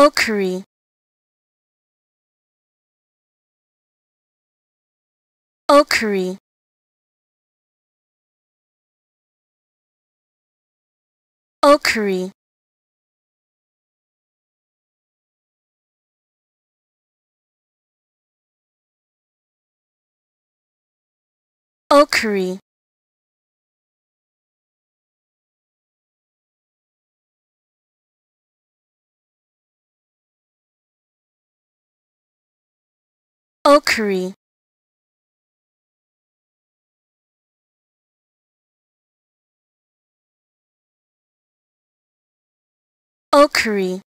Okri Okri Okri Okri Oakery Oakery